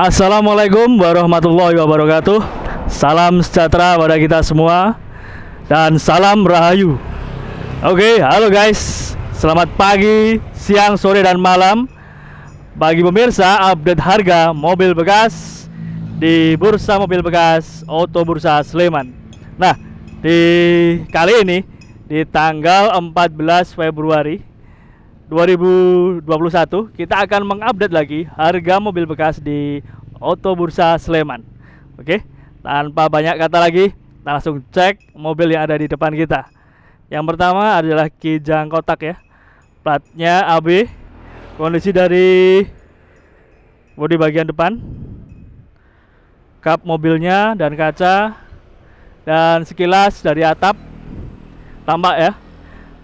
Assalamualaikum warahmatullahi wabarakatuh Salam sejahtera pada kita semua Dan salam rahayu Oke, halo guys Selamat pagi, siang, sore, dan malam Bagi pemirsa, update harga mobil bekas Di Bursa Mobil Bekas Oto Bursa Sleman Nah, di kali ini Di tanggal 14 Februari 2021 kita akan mengupdate lagi harga mobil bekas di Oto Bursa Sleman. Oke, tanpa banyak kata lagi, kita langsung cek mobil yang ada di depan kita. Yang pertama adalah Kijang Kotak ya. Platnya AB. Kondisi dari bodi bagian depan. Kap mobilnya dan kaca dan sekilas dari atap tampak ya.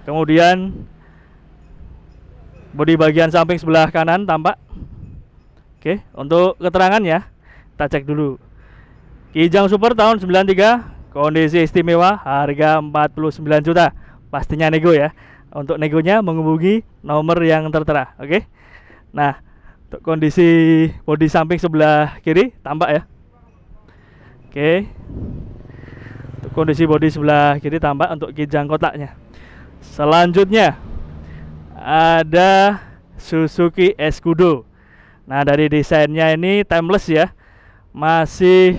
Kemudian bodi bagian samping sebelah kanan tampak. Oke, untuk keterangan ya, kita cek dulu. Kijang Super tahun 93, kondisi istimewa, harga 49 juta. Pastinya nego ya. Untuk negonya menghubungi nomor yang tertera, oke? Nah, untuk kondisi bodi samping sebelah kiri tampak ya. Oke. Untuk kondisi bodi sebelah kiri tampak untuk kijang kotaknya. Selanjutnya, ada Suzuki Escudo. Nah, dari desainnya ini timeless ya. Masih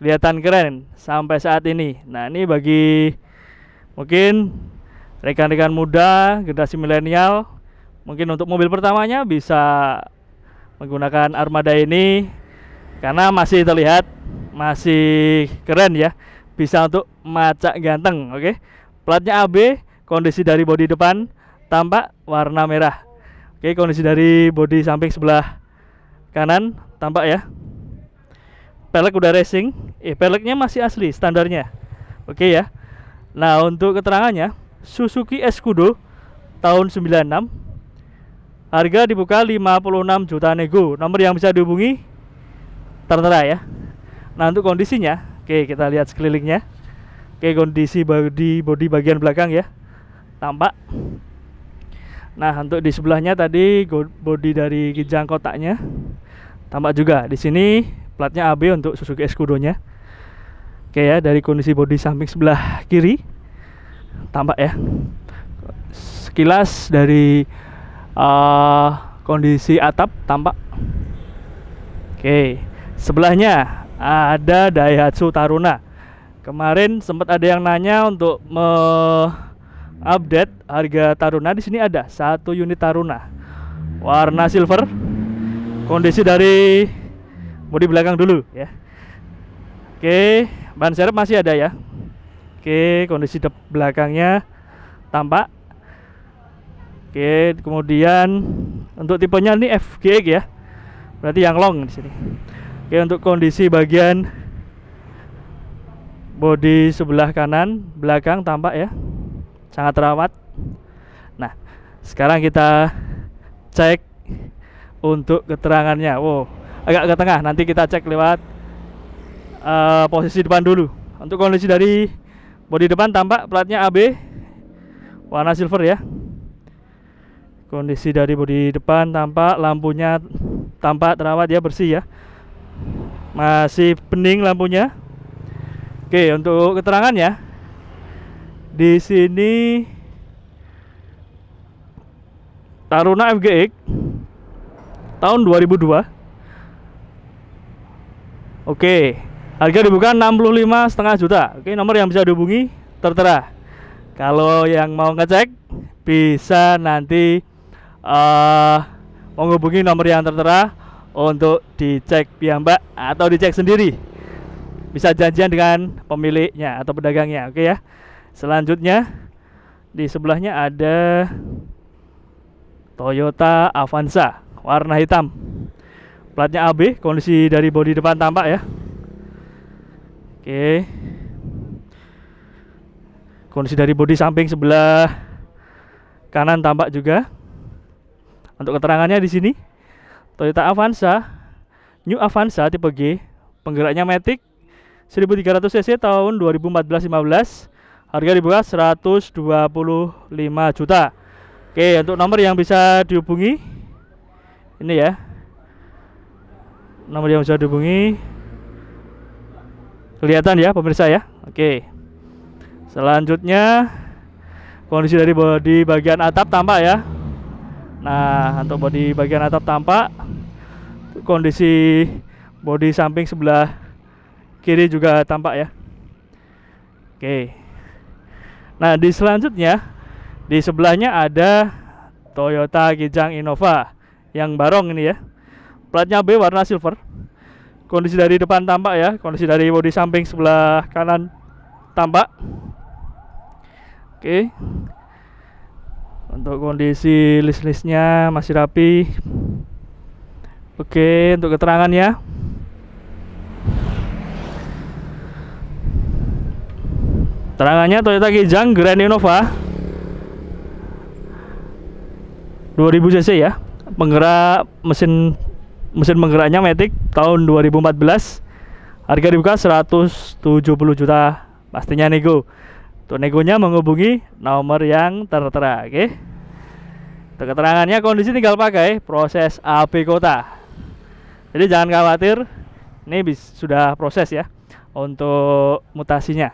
kelihatan keren sampai saat ini. Nah, ini bagi mungkin rekan-rekan muda, generasi milenial mungkin untuk mobil pertamanya bisa menggunakan Armada ini karena masih terlihat masih keren ya. Bisa untuk macak ganteng, oke. Okay? Platnya AB, kondisi dari bodi depan tampak warna merah. Oke, kondisi dari bodi samping sebelah kanan tampak ya. Pelek udah racing. Eh, peleknya masih asli standarnya. Oke ya. Nah, untuk keterangannya, Suzuki Escudo tahun 96 harga dibuka 56 juta nego. Nomor yang bisa dihubungi tertera ya. Nah, untuk kondisinya, oke kita lihat sekelilingnya. Oke, kondisi body body bagian belakang ya. Tampak Nah, untuk di sebelahnya tadi bodi dari kijang kotaknya tampak juga. Di sini platnya AB untuk Suzuki Escudo-nya. Oke ya, dari kondisi bodi samping sebelah kiri tampak ya. Sekilas dari uh, kondisi atap tampak. Oke, sebelahnya ada Daihatsu Taruna. Kemarin sempat ada yang nanya untuk me update harga Taruna di sini ada satu unit Taruna warna silver kondisi dari bodi belakang dulu ya oke ban serep masih ada ya oke kondisi de belakangnya tampak oke kemudian untuk tipenya ini FGX ya berarti yang long di sini oke untuk kondisi bagian bodi sebelah kanan belakang tampak ya sangat terawat. Nah, sekarang kita cek untuk keterangannya. Wow, agak ke tengah. Nanti kita cek lewat uh, posisi depan dulu. Untuk kondisi dari bodi depan tampak platnya AB warna silver ya. Kondisi dari bodi depan tampak lampunya tampak terawat ya bersih ya. Masih bening lampunya. Oke, untuk keterangannya di sini Taruna FGX tahun 2002 oke harga dibuka 65 setengah juta oke nomor yang bisa dihubungi tertera kalau yang mau ngecek bisa nanti uh, menghubungi nomor yang tertera untuk dicek piyambak atau dicek sendiri bisa janjian dengan pemiliknya atau pedagangnya oke ya Selanjutnya di sebelahnya ada Toyota Avanza warna hitam. Platnya AB, kondisi dari bodi depan tampak ya. Oke. Kondisi dari bodi samping sebelah kanan tampak juga. Untuk keterangannya di sini Toyota Avanza New Avanza tipe G, penggeraknya Matic 1300 cc tahun 2014-15 Harga dibuka 125 juta. Oke, untuk nomor yang bisa dihubungi ini ya. Nomor yang bisa dihubungi kelihatan ya pemirsa ya. Oke. Selanjutnya kondisi dari bodi bagian atap tampak ya. Nah, untuk bodi bagian atap tampak kondisi bodi samping sebelah kiri juga tampak ya. Oke. Nah, di selanjutnya di sebelahnya ada Toyota Kijang Innova yang barong ini ya. Platnya B warna silver. Kondisi dari depan tampak ya, kondisi dari bodi samping sebelah kanan tampak. Oke. Untuk kondisi list-listnya masih rapi. Oke, untuk keterangannya Terangannya Toyota Kijang Grand Innova 2000 cc ya. Penggerak mesin mesin penggeraknya Matic tahun 2014. Harga dibuka 170 juta. Pastinya nego. Untuk negonya menghubungi nomor yang tertera, oke. Okay? keterangannya kondisi tinggal pakai proses AP kota. Jadi jangan khawatir, ini sudah proses ya untuk mutasinya.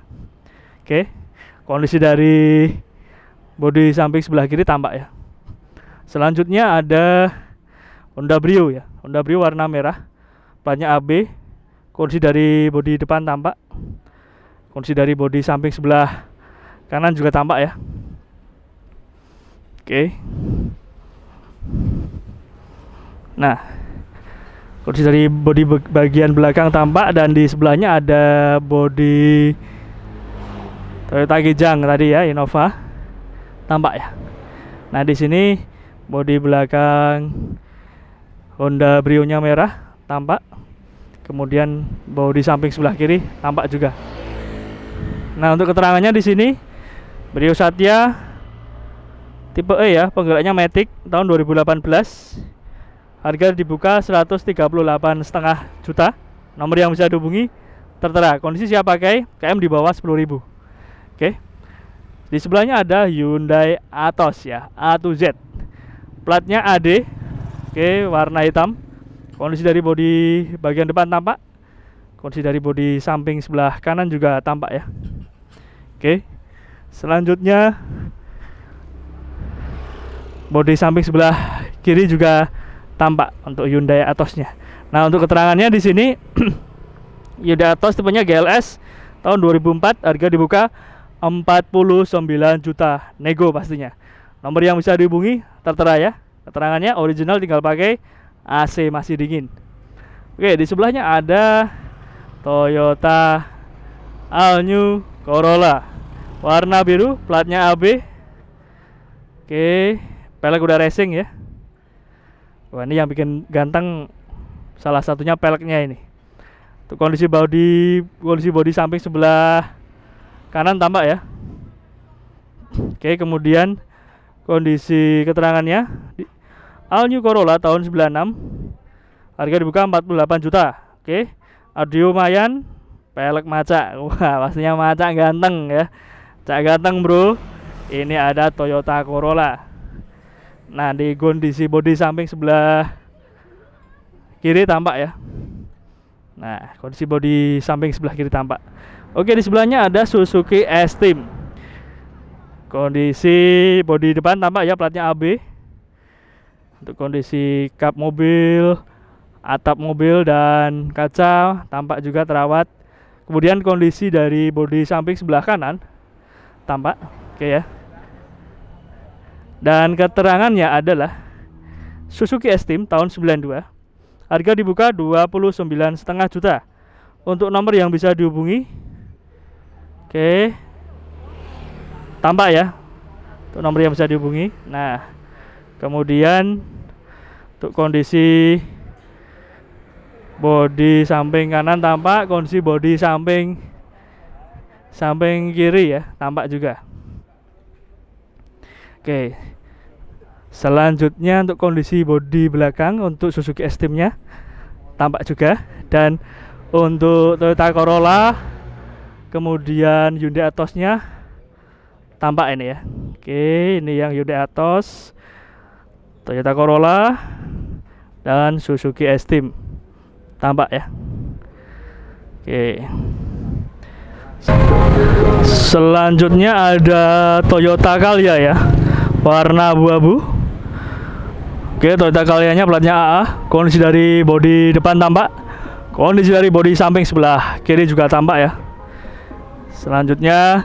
Oke. Kondisi dari bodi samping sebelah kiri tampak ya. Selanjutnya ada Honda Brio ya. Honda Brio warna merah. Platnya AB. Kondisi dari bodi depan tampak. Kondisi dari bodi samping sebelah kanan juga tampak ya. Oke. Nah, kondisi dari bodi bagian belakang tampak dan di sebelahnya ada bodi Toyota eh, Kijang tadi ya Innova tampak ya nah di sini bodi belakang Honda Brio nya merah tampak kemudian bodi samping sebelah kiri tampak juga nah untuk keterangannya di sini Brio Satya tipe E ya penggeraknya Matic tahun 2018 harga dibuka 138 setengah juta nomor yang bisa dihubungi tertera kondisi siap pakai KM di bawah 10.000 Oke. Okay. Di sebelahnya ada Hyundai Atos ya, A 2 Z. Platnya AD. Oke, okay, warna hitam. Kondisi dari bodi bagian depan tampak. Kondisi dari bodi samping sebelah kanan juga tampak ya. Oke. Okay. Selanjutnya bodi samping sebelah kiri juga tampak untuk Hyundai Atosnya. Nah, untuk keterangannya di sini Hyundai Atos tipenya GLS tahun 2004 harga dibuka 49 juta nego pastinya. Nomor yang bisa dihubungi tertera ya. Keterangannya original tinggal pakai AC masih dingin. Oke, di sebelahnya ada Toyota All New Corolla. Warna biru, platnya AB. Oke, pelek udah racing ya. Wah, ini yang bikin ganteng salah satunya peleknya ini. Untuk kondisi body kondisi body samping sebelah kanan tampak ya oke kemudian kondisi keterangannya all new Corolla tahun 96 harga dibuka 48 juta oke audio mayan pelek maca wah pastinya maca ganteng ya cak ganteng bro ini ada Toyota Corolla nah di kondisi bodi samping sebelah kiri tampak ya Nah, kondisi bodi samping sebelah kiri tampak. Oke, di sebelahnya ada Suzuki s Kondisi bodi depan tampak ya platnya AB. Untuk kondisi kap mobil, atap mobil dan kaca tampak juga terawat. Kemudian kondisi dari bodi samping sebelah kanan tampak, oke ya. Dan keterangannya adalah Suzuki S-Team tahun 92. Harga dibuka 29,5 juta. Untuk nomor yang bisa dihubungi Oke. tampak ya. Untuk nomor yang bisa dihubungi. Nah, kemudian untuk kondisi bodi samping kanan tampak, kondisi bodi samping samping kiri ya, tampak juga. Oke. Selanjutnya untuk kondisi bodi belakang untuk Suzuki Estimnya tampak juga dan untuk Toyota Corolla kemudian Hyundai Atosnya tampak ini ya oke ini yang Hyundai Atos Toyota Corolla dan Suzuki Esteem tampak ya oke selanjutnya ada Toyota Calya ya warna abu-abu oke Toyota Calya platnya AA kondisi dari bodi depan tampak kondisi dari bodi samping sebelah kiri juga tampak ya selanjutnya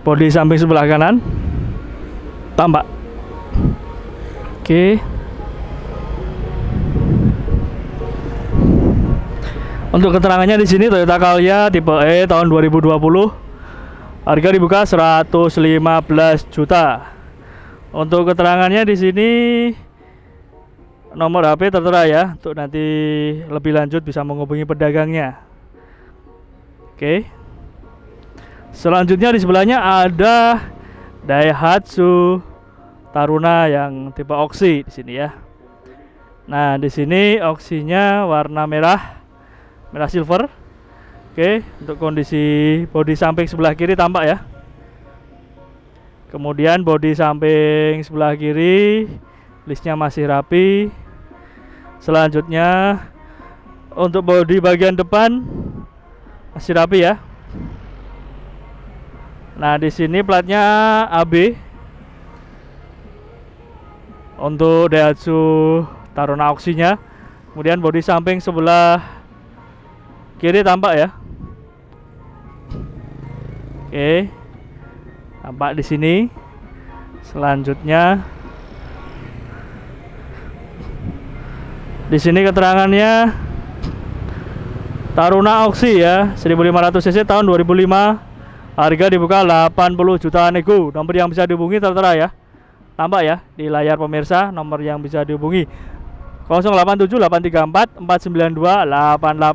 bodi samping sebelah kanan tampak oke untuk keterangannya di sini Toyota Calya tipe E tahun 2020 harga dibuka 115 juta untuk keterangannya di sini nomor HP tertera ya untuk nanti lebih lanjut bisa menghubungi pedagangnya Oke. Selanjutnya di sebelahnya ada Daihatsu Taruna yang tipe oksi di sini ya. Nah, di sini oksinya warna merah, merah silver. Oke, untuk kondisi bodi samping sebelah kiri tampak ya. Kemudian bodi samping sebelah kiri listnya masih rapi. Selanjutnya untuk bodi bagian depan masih rapi ya nah di sini platnya AB untuk Daihatsu Taruna Oksinya kemudian bodi samping sebelah kiri tampak ya oke tampak di sini selanjutnya di sini keterangannya Taruna Oxy ya 1500 cc tahun 2005 harga dibuka 80 jutaan nego nomor yang bisa dihubungi tertera ya tambah ya di layar pemirsa nomor yang bisa dihubungi 087 834 492 885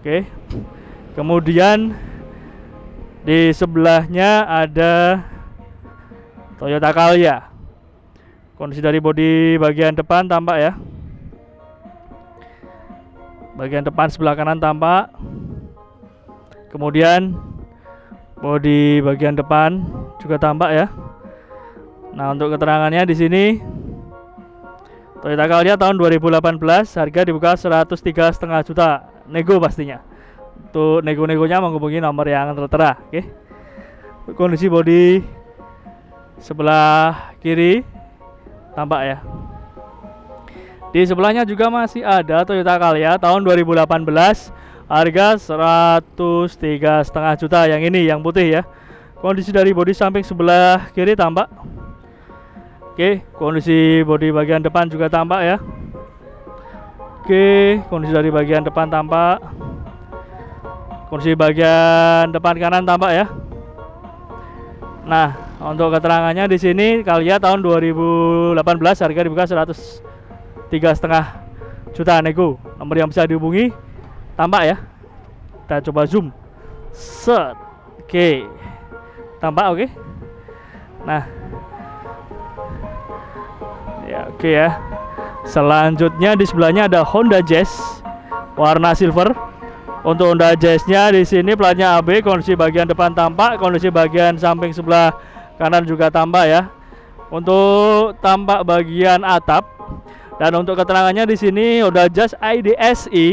oke kemudian di sebelahnya ada Toyota Calya kondisi dari bodi bagian depan tampak ya bagian depan sebelah kanan tampak kemudian bodi bagian depan juga tampak ya nah untuk keterangannya di sini Toyota Calya tahun 2018 harga dibuka setengah juta nego pastinya untuk nego-negonya menghubungi nomor yang tertera oke okay. kondisi bodi sebelah kiri tampak ya di sebelahnya juga masih ada Toyota Calya tahun 2018 harga 103 setengah juta yang ini yang putih ya. Kondisi dari bodi samping sebelah kiri tampak. Oke, kondisi bodi bagian depan juga tampak ya. Oke, kondisi dari bagian depan tampak. Kondisi bagian depan kanan tampak ya. Nah, untuk keterangannya di sini kalian tahun 2018 harga dibuka 100 tiga setengah juta nego nomor yang bisa dihubungi tampak ya kita coba zoom set oke okay. tampak oke nah ya oke ya selanjutnya di sebelahnya ada Honda Jazz warna silver untuk Honda jazznya nya di sini platnya AB, kondisi bagian depan tampak, kondisi bagian samping sebelah kanan juga tampak ya. Untuk tampak bagian atap dan untuk keterangannya di sini Honda Jazz IDSI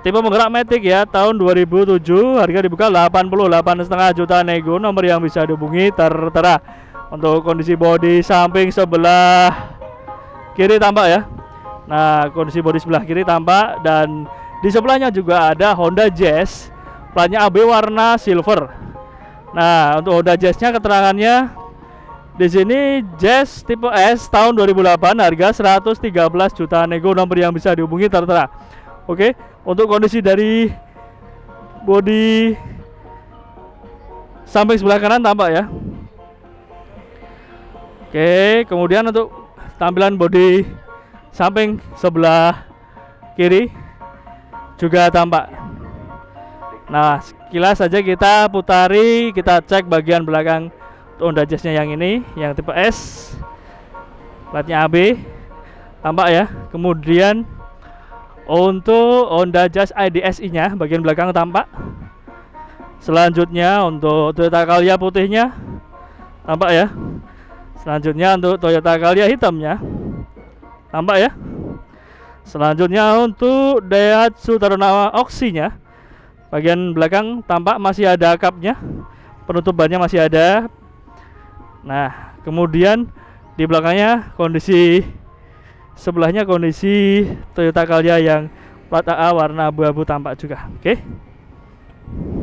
tipe menggerak Matic ya tahun 2007 harga dibuka 88,5 juta nego nomor yang bisa dihubungi tertera untuk kondisi bodi samping sebelah kiri tampak ya nah kondisi bodi sebelah kiri tampak dan di sebelahnya juga ada Honda Jazz platnya AB warna silver nah untuk Honda Jazznya keterangannya di sini Jazz tipe S tahun 2008 harga 113 juta nego nomor yang bisa dihubungi tertera. Oke, untuk kondisi dari body samping sebelah kanan tampak ya. Oke, kemudian untuk tampilan body samping sebelah kiri juga tampak. Nah, sekilas saja kita putari, kita cek bagian belakang Honda oh, Jazznya yang ini yang tipe S platnya AB tampak ya kemudian untuk Honda oh, Jazz IDSI nya bagian belakang tampak selanjutnya untuk Toyota Calya putihnya tampak ya selanjutnya untuk Toyota Calya hitamnya tampak ya selanjutnya untuk Daihatsu Tarunawa nya bagian belakang tampak masih ada kapnya penutup bannya masih ada Nah, kemudian di belakangnya kondisi sebelahnya kondisi Toyota Calya yang plat AA warna abu-abu tampak juga. Oke. Okay?